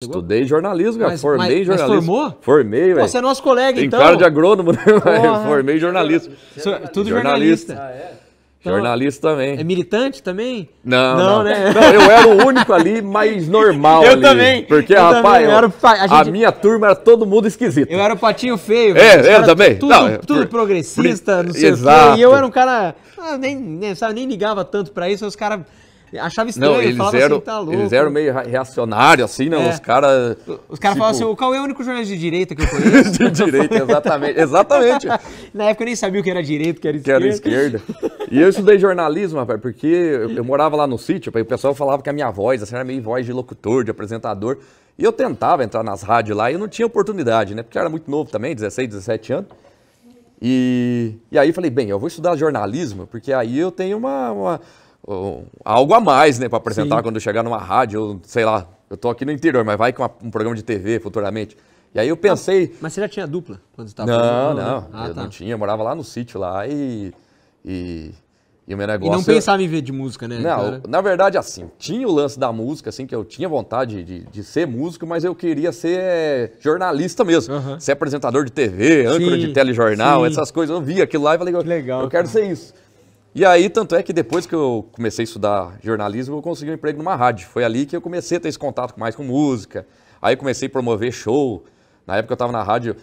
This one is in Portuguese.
Estudei jornalismo, mas, formei mas, jornalismo. Mas formou? Formei, velho. Você é nosso colega, Tem então. Tem cara de agrônomo, né? formei jornalismo. É tudo jornalista. jornalista. Ah, é? Então, jornalista também. É militante também? Não, não, não. né? Não, eu era o único ali mais normal. eu ali, também. Porque, eu rapaz, também. Eu, eu a, gente... a, minha turma era todo mundo esquisito. Eu era o patinho feio. É, eu também. Tudo, não, tudo por... progressista, não sei Exato. o quê. E eu era um cara. Ah, nem, nem, sabe, nem ligava tanto pra isso, os caras Achava estranho, não, eles assim, eram, assim, tá Eles eram meio reacionários, assim, não, né? é. os caras... Os caras tipo... falavam assim, o Cauê é o único jornalista de direita que eu conheço. de direita, exatamente, exatamente. Na época eu nem sabia o que era direito, o que era esquerda. Que era esquerda. E eu estudei jornalismo, rapaz, porque eu, eu morava lá no sítio, o pessoal falava que a minha voz, assim, era meio voz de locutor, de apresentador. E eu tentava entrar nas rádios lá e eu não tinha oportunidade, né? Porque eu era muito novo também, 16, 17 anos. E, e aí falei, bem, eu vou estudar jornalismo, porque aí eu tenho uma, uma algo a mais, né, para apresentar Sim. quando chegar numa rádio, ou, sei lá. Eu tô aqui no interior, mas vai com uma, um programa de TV futuramente. E aí eu ah, pensei. Ah, mas você já tinha dupla quando estava? Não, não, né? ah, eu tá. não tinha. Eu morava lá no sítio lá e, e e o meu negócio. E não pensava eu... em ver de música, né? Não, cara? na verdade, assim, tinha o lance da música, assim, que eu tinha vontade de, de ser músico, mas eu queria ser jornalista mesmo. Uhum. Ser apresentador de TV, âncora sim, de telejornal, sim. essas coisas. Eu vi aquilo lá e falei, que legal, eu quero cara. ser isso. E aí, tanto é que depois que eu comecei a estudar jornalismo, eu consegui um emprego numa rádio. Foi ali que eu comecei a ter esse contato mais com música. Aí comecei a promover show. Na época eu estava na rádio,